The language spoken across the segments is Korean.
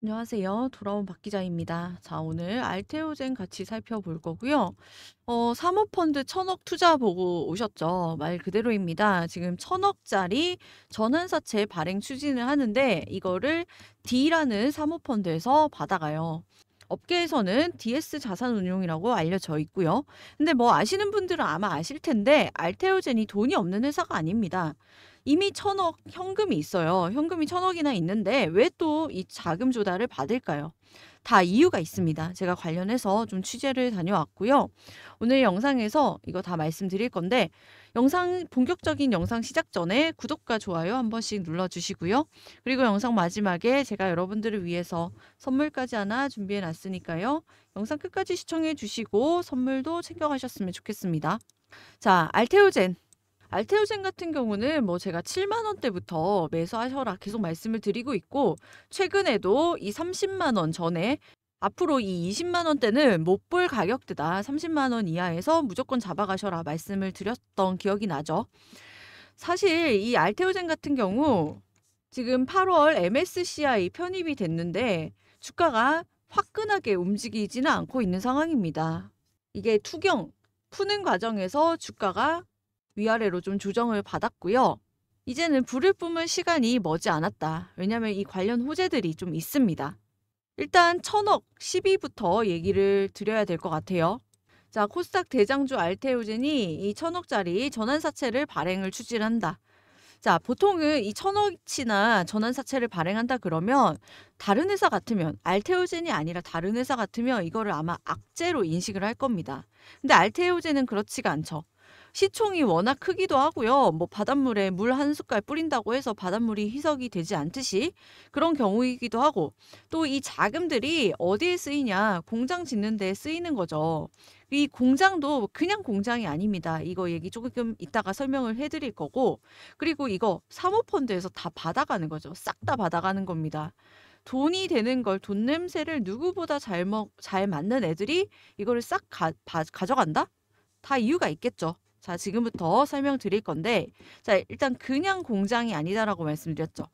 안녕하세요. 돌아온 박 기자입니다. 자, 오늘 알테오젠 같이 살펴볼 거고요. 어, 사모펀드 천억 투자 보고 오셨죠? 말 그대로입니다. 지금 천억짜리 전환사채 발행 추진을 하는데 이거를 D라는 사모펀드에서 받아가요. 업계에서는 DS 자산운용이라고 알려져 있고요. 근데 뭐 아시는 분들은 아마 아실 텐데 알테오젠이 돈이 없는 회사가 아닙니다. 이미 천억 현금이 있어요. 현금이 천억이나 있는데 왜 또 이 자금 조달을 받을까요? 다 이유가 있습니다. 제가 관련해서 좀 취재를 다녀왔고요. 오늘 영상에서 이거 다 말씀드릴 건데 영상 본격적인 영상 시작 전에 구독과 좋아요 한 번씩 눌러주시고요. 그리고 영상 마지막에 제가 여러분들을 위해서 선물까지 하나 준비해놨으니까요. 영상 끝까지 시청해주시고 선물도 챙겨가셨으면 좋겠습니다. 자, 알테오젠 알테오젠 같은 경우는 뭐 제가 7만 원대부터 매수하셔라 계속 말씀을 드리고 있고 최근에도 이 30만 원 전에 앞으로 이 20만 원대는 못 볼 가격대다. 30만 원 이하에서 무조건 잡아가셔라 말씀을 드렸던 기억이 나죠. 사실 이 알테오젠 같은 경우 지금 8월 MSCI 편입이 됐는데 주가가 화끈하게 움직이지는 않고 있는 상황입니다. 이게 투경 푸는 과정에서 주가가 위아래로 좀 조정을 받았고요. 이제는 불을 뿜을 시간이 머지 않았다. 왜냐하면 이 관련 호재들이 좀 있습니다. 일단 천억 10위부터 얘기를 드려야 될 것 같아요. 자, 코스닥 대장주 알테오젠이 이 천억짜리 전환사채를 발행을 추진한다. 자, 보통은 이 천억치나 전환사채를 발행한다 그러면 다른 회사 같으면 알테오젠이 아니라 다른 회사 같으면 이거를 아마 악재로 인식을 할 겁니다. 근데 알테오젠은 그렇지가 않죠. 시총이 워낙 크기도 하고요. 뭐 바닷물에 물 한 숟갈 뿌린다고 해서 바닷물이 희석이 되지 않듯이 그런 경우이기도 하고 또 이 자금들이 어디에 쓰이냐 공장 짓는 데 쓰이는 거죠. 이 공장도 그냥 공장이 아닙니다. 이거 얘기 조금 이따가 설명을 해드릴 거고 그리고 이거 사모펀드에서 다 받아가는 거죠. 싹 다 받아가는 겁니다. 돈이 되는 걸 돈 냄새를 누구보다 잘 먹 잘 맞는 애들이 이거를 싹 가, 가, 가져간다? 다 이유가 있겠죠. 자, 지금부터 설명드릴 건데, 자, 일단 그냥 공장이 아니다라고 말씀드렸죠.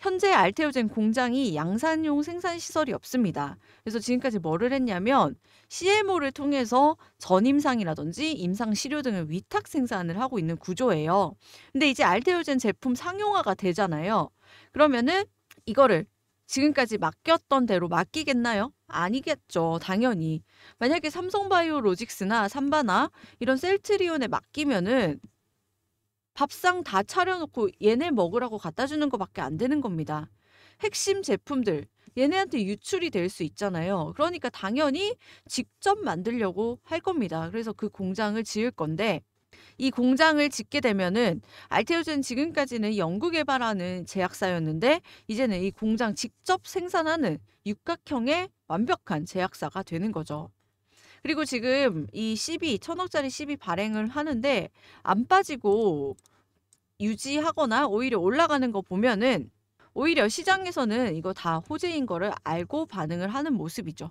현재 알테오젠 공장이 양산용 생산 시설이 없습니다. 그래서 지금까지 뭐를 했냐면 CMO를 통해서 전임상이라든지 임상 시료 등을 위탁 생산을 하고 있는 구조예요. 근데 이제 알테오젠 제품 상용화가 되잖아요. 그러면은 이거를 지금까지 맡겼던 대로 맡기겠나요? 아니겠죠. 당연히. 만약에 삼성바이오로직스나 삼바나 이런 셀트리온에 맡기면은 밥상 다 차려놓고 얘네 먹으라고 갖다 주는 것밖에 안 되는 겁니다. 핵심 제품들 얘네한테 유출이 될 수 있잖아요. 그러니까 당연히 직접 만들려고 할 겁니다. 그래서 그 공장을 지을 건데 이 공장을 짓게 되면은 알테오젠 지금까지는 연구 개발하는 제약사였는데 이제는 이 공장 직접 생산하는 육각형의 완벽한 제약사가 되는 거죠. 그리고 지금 이 CB 천억짜리 CB 발행을 하는데 안 빠지고 유지하거나 오히려 올라가는 거 보면은 오히려 시장에서는 이거 다 호재인 거를 알고 반응을 하는 모습이죠.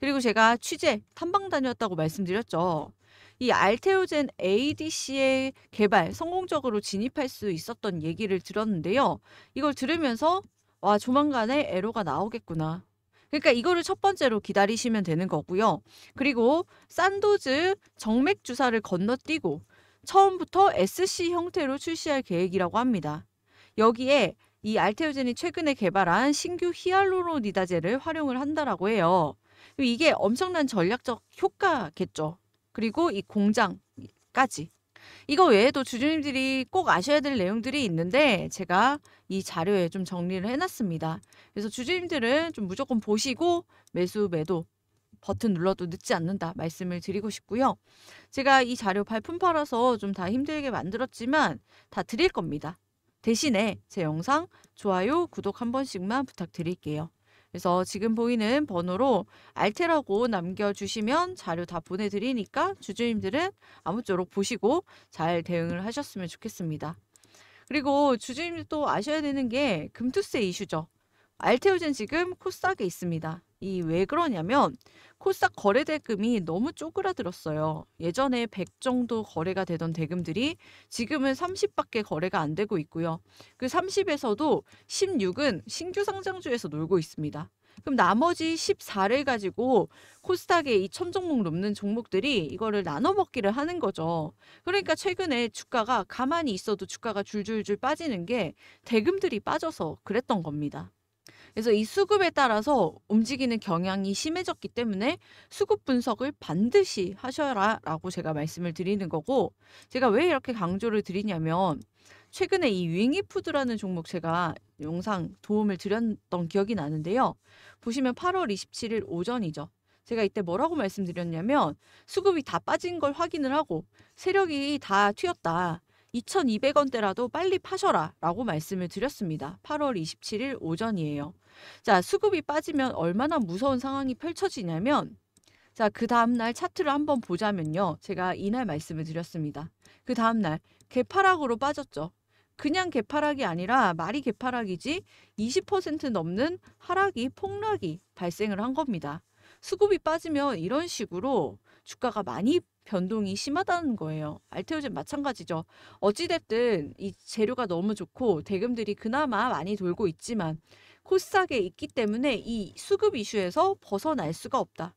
그리고 제가 취재 탐방 다녔다고 말씀드렸죠. 이 알테오젠 ADC의 개발 성공적으로 진입할 수 있었던 얘기를 들었는데요. 이걸 들으면서 와 조만간에 에로가 나오겠구나. 그러니까 이거를 첫 번째로 기다리시면 되는 거고요. 그리고 산도즈 정맥 주사를 건너뛰고 처음부터 SC 형태로 출시할 계획이라고 합니다. 여기에 이 알테오젠이 최근에 개발한 신규 히알루로니다제를 활용을 한다라고 해요. 이게 엄청난 전략적 효과겠죠. 그리고 이 공장까지 이거 외에도 주주님들이 꼭 아셔야 될 내용들이 있는데 제가 이 자료에 좀 정리를 해놨습니다. 그래서 주주님들은 좀 무조건 보시고 매수 매도 버튼 눌러도 늦지 않는다 말씀을 드리고 싶고요. 제가 이 자료 발품 팔아서 좀 다 힘들게 만들었지만 다 드릴 겁니다. 대신에 제 영상 좋아요, 구독 한 번씩만 부탁드릴게요. 그래서 지금 보이는 번호로 알테라고 남겨주시면 자료 다 보내드리니까 주주님들은 아무쪼록 보시고 잘 대응을 하셨으면 좋겠습니다. 그리고 주주님들 또 아셔야 되는 게 금투세 이슈죠. 알테오젠 지금 코스닥에 있습니다. 이왜 그러냐면 코스닥 거래 대금이 너무 쪼그라들었어요. 예전에 100 정도 거래가 되던 대금들이 지금은 30밖에 거래가 안 되고 있고요. 그 30에서도 16은 신규 상장주에서 놀고 있습니다. 그럼 나머지 14를 가지고 코스닥의 이 천종목 넘는 종목들이 이거를 나눠 먹기를 하는 거죠. 그러니까 최근에 주가가 가만히 있어도 주가가 줄줄줄 빠지는 게 대금들이 빠져서 그랬던 겁니다. 그래서 이 수급에 따라서 움직이는 경향이 심해졌기 때문에 수급 분석을 반드시 하셔라 라고 제가 말씀을 드리는 거고 제가 왜 이렇게 강조를 드리냐면 최근에 이 윙이푸드라는 종목 제가 영상 도움을 드렸던 기억이 나는데요. 보시면 8월 27일 오전이죠. 제가 이때 뭐라고 말씀드렸냐면 수급이 다 빠진 걸 확인을 하고 세력이 다 튀었다. 2,200원대라도 빨리 파셔라 라고 말씀을 드렸습니다. 8월 27일 오전이에요. 자, 수급이 빠지면 얼마나 무서운 상황이 펼쳐지냐면 자, 그 다음날 차트를 한번 보자면요. 제가 이날 말씀을 드렸습니다. 그 다음날 개파락으로 빠졌죠. 그냥 개파락이 아니라 말이 개파락이지 20% 넘는 하락이 폭락이 발생을 한 겁니다. 수급이 빠지면 이런 식으로 주가가 많이 변동이 심하다는 거예요. 알테오젠 마찬가지죠. 어찌됐든 이 재료가 너무 좋고 대금들이 그나마 많이 돌고 있지만 코스닥에 있기 때문에 이 수급 이슈에서 벗어날 수가 없다.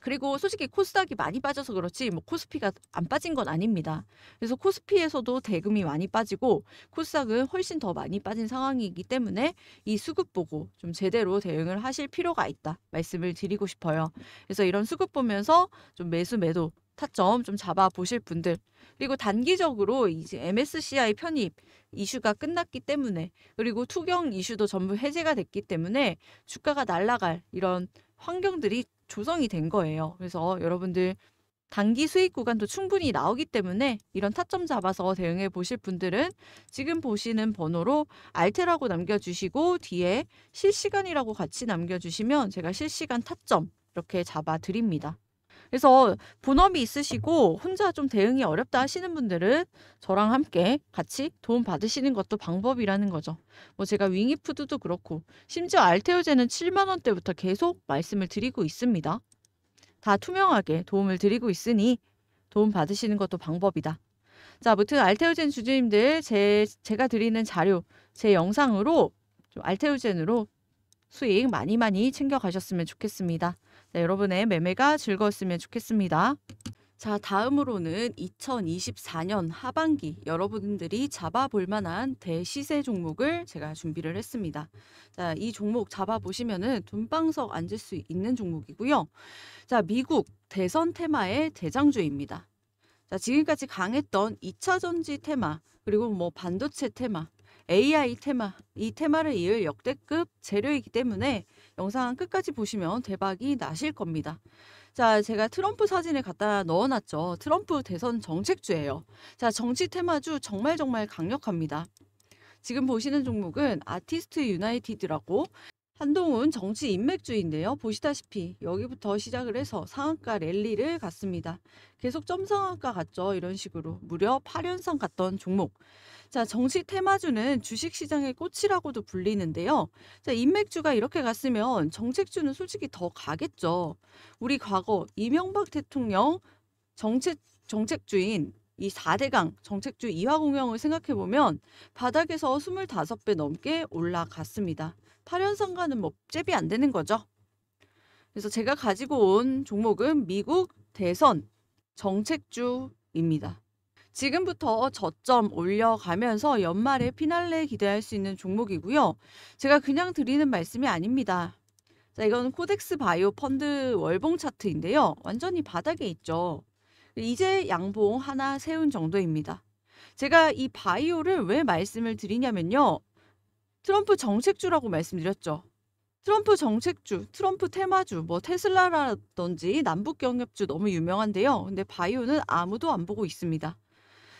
그리고 솔직히 코스닥이 많이 빠져서 그렇지 뭐 코스피가 안 빠진 건 아닙니다. 그래서 코스피에서도 대금이 많이 빠지고 코스닥은 훨씬 더 많이 빠진 상황이기 때문에 이 수급 보고 좀 제대로 대응을 하실 필요가 있다 말씀을 드리고 싶어요. 그래서 이런 수급 보면서 좀 매수 매도 타점 좀 잡아 보실 분들 그리고 단기적으로 이제 MSCI 편입 이슈가 끝났기 때문에 그리고 투경 이슈도 전부 해제가 됐기 때문에 주가가 날라갈 이런 환경들이 조성이 된 거예요. 그래서 여러분들 단기 수익 구간도 충분히 나오기 때문에 이런 타점 잡아서 대응해 보실 분들은 지금 보시는 번호로 알테라고 남겨주시고 뒤에 실시간이라고 같이 남겨주시면 제가 실시간 타점 이렇게 잡아 드립니다. 그래서 본업이 있으시고 혼자 좀 대응이 어렵다 하시는 분들은 저랑 함께 같이 도움 받으시는 것도 방법이라는 거죠. 뭐 제가 윙이푸드도 그렇고 심지어 알테오제는 7만 원대부터 계속 말씀을 드리고 있습니다. 다 투명하게 도움을 드리고 있으니 도움 받으시는 것도 방법이다. 자, 아무튼 알테오젠 주주님들 제, 제가 드리는 자료, 제 영상으로 좀 알테오젠으로 수익 많이 많이 챙겨가셨으면 좋겠습니다. 자, 네, 여러분의 매매가 즐거웠으면 좋겠습니다. 자, 다음으로는 2024년 하반기 여러분들이 잡아볼 만한 대시세 종목을 제가 준비를 했습니다. 자, 이 종목 잡아보시면은 돈방석 앉을 수 있는 종목이고요. 자, 미국 대선 테마의 대장주입니다. 자, 지금까지 강했던 2차 전지 테마, 그리고 뭐 반도체 테마, AI 테마, 이 테마를 이을 역대급 재료이기 때문에 영상 끝까지 보시면 대박이 나실 겁니다. 자, 제가 트럼프 사진을 갖다 넣어놨죠. 트럼프 대선 정책주예요. 자, 정치 테마주 정말 정말 강력합니다. 지금 보시는 종목은 아티스트 유나이티드라고 한동훈 정치 인맥주인데요. 보시다시피 여기부터 시작을 해서 상한가 랠리를 갔습니다. 계속 점상한가 갔죠. 이런 식으로 무려 8연상 갔던 종목. 자, 정치 테마주는 주식시장의 꽃이라고도 불리는데요. 자, 인맥주가 이렇게 갔으면 정책주는 솔직히 더 가겠죠. 우리 과거 이명박 대통령 정책, 정책주인 이 4대강 정책주 이화 공영을 생각해보면 바닥에서 25배 넘게 올라갔습니다. 8연승과는 뭐 잽이 안 되는 거죠. 그래서 제가 가지고 온 종목은 미국 대선 정책주입니다. 지금부터 저점 올려가면서 연말에 피날레 기대할 수 있는 종목이고요. 제가 그냥 드리는 말씀이 아닙니다. 자, 이건 코덱스 바이오 펀드 월봉 차트인데요. 완전히 바닥에 있죠. 이제 양봉 하나 세운 정도입니다. 제가 이 바이오를 왜 말씀을 드리냐면요. 트럼프 정책주라고 말씀드렸죠. 트럼프 정책주, 트럼프 테마주, 뭐 테슬라라든지 남북 경협주 너무 유명한데요. 근데 바이오는 아무도 안 보고 있습니다.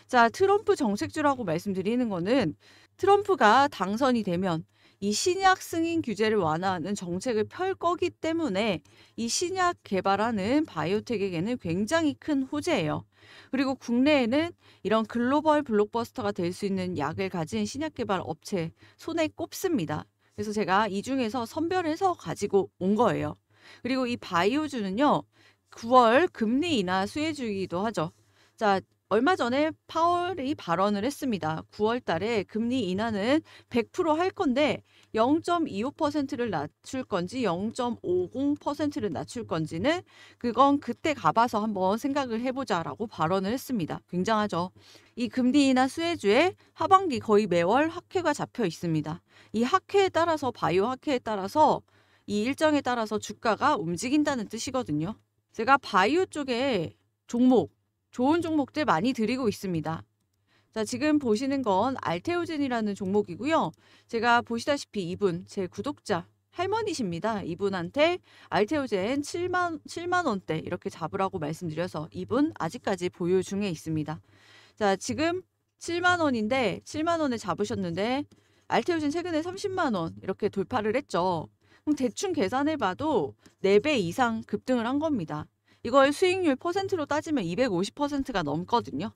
자, 트럼프 정책주라고 말씀드리는 거는 트럼프가 당선이 되면 이 신약 승인 규제를 완화하는 정책을 펼 거기 때문에 이 신약 개발하는 바이오텍에게는 굉장히 큰 호재예요. 그리고 국내에는 이런 글로벌 블록버스터가 될 수 있는 약을 가진 신약 개발 업체 손에 꼽습니다. 그래서 제가 이 중에서 선별해서 가지고 온 거예요. 그리고 이 바이오주는요. 9월 금리 인하 수혜주기도 하죠. 자, 얼마 전에 파월이 발언을 했습니다. 9월 달에 금리 인하는 100%할 건데 0.25%를 낮출 건지 0.50%를 낮출 건지는 그건 그때 가봐서 한번 생각을 해보자라고 발언을 했습니다. 굉장하죠. 이 금리 인하 수혜주에 하반기 거의 매월 학회가 잡혀 있습니다. 이 학회에 따라서 바이오 학회에 따라서 이 일정에 따라서 주가가 움직인다는 뜻이거든요. 제가 바이오 쪽에 종목 좋은 종목들 많이 드리고 있습니다. 자, 지금 보시는 건 알테오젠이라는 종목이고요. 제가 보시다시피 이분, 제 구독자, 할머니십니다. 이분한테 알테오젠 7만, 7만 원대 이렇게 잡으라고 말씀드려서 이분 아직까지 보유 중에 있습니다. 자, 지금 7만 원인데 7만 원에 잡으셨는데 알테오젠 최근에 30만 원 이렇게 돌파를 했죠. 그럼 대충 계산해봐도 4배 이상 급등을 한 겁니다. 이걸 수익률 퍼센트로 따지면 250%가 넘거든요.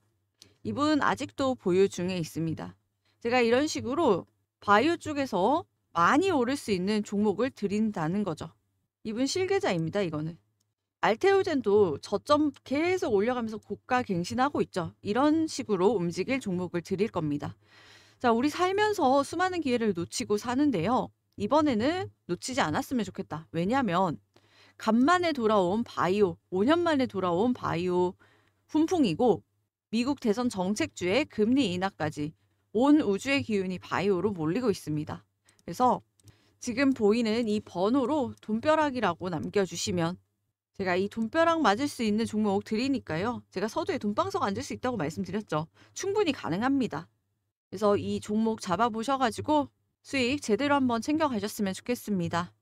이분 아직도 보유 중에 있습니다. 제가 이런 식으로 바이오 쪽에서 많이 오를 수 있는 종목을 드린다는 거죠. 이분 실계자입니다. 이거는. 알테오젠도 저점 계속 올려가면서 고가 갱신하고 있죠. 이런 식으로 움직일 종목을 드릴 겁니다. 자, 우리 살면서 수많은 기회를 놓치고 사는데요. 이번에는 놓치지 않았으면 좋겠다. 왜냐하면 간만에 돌아온 바이오, 5년 만에 돌아온 바이오 훈풍이고 미국 대선 정책주의 금리 인하까지 온 우주의 기운이 바이오로 몰리고 있습니다. 그래서 지금 보이는 이 번호로 돈벼락이라고 남겨주시면 제가 이 돈벼락 맞을 수 있는 종목 드리니까요. 제가 서두에 돈방석 앉을 수 있다고 말씀드렸죠. 충분히 가능합니다. 그래서 이 종목 잡아보셔가지고 수익 제대로 한번 챙겨가셨으면 좋겠습니다.